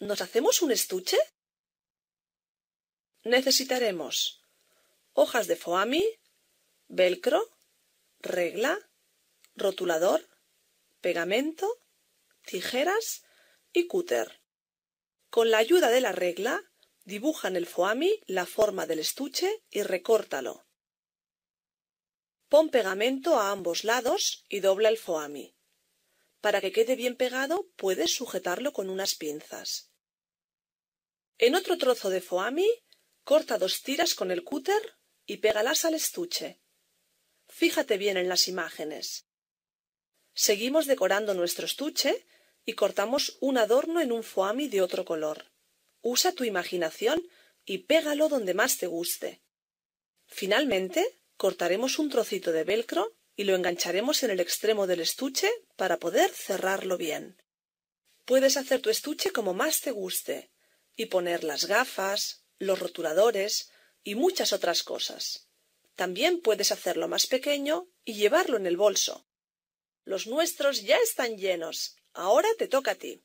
¿Nos hacemos un estuche? Necesitaremos hojas de foami, velcro, regla, rotulador, pegamento, tijeras y cúter. Con la ayuda de la regla, dibuja en el foami la forma del estuche y recórtalo. Pon pegamento a ambos lados y dobla el foami. Para que quede bien pegado puedes sujetarlo con unas pinzas. En otro trozo de foami, corta dos tiras con el cúter y pégalas al estuche. Fíjate bien en las imágenes. Seguimos decorando nuestro estuche y cortamos un adorno en un foami de otro color. Usa tu imaginación y pégalo donde más te guste. Finalmente, cortaremos un trocito de velcro y lo engancharemos en el extremo del estuche para poder cerrarlo bien. Puedes hacer tu estuche como más te guste y poner las gafas, los rotuladores y muchas otras cosas. También puedes hacerlo más pequeño y llevarlo en el bolso. Los nuestros ya están llenos. Ahora te toca a ti.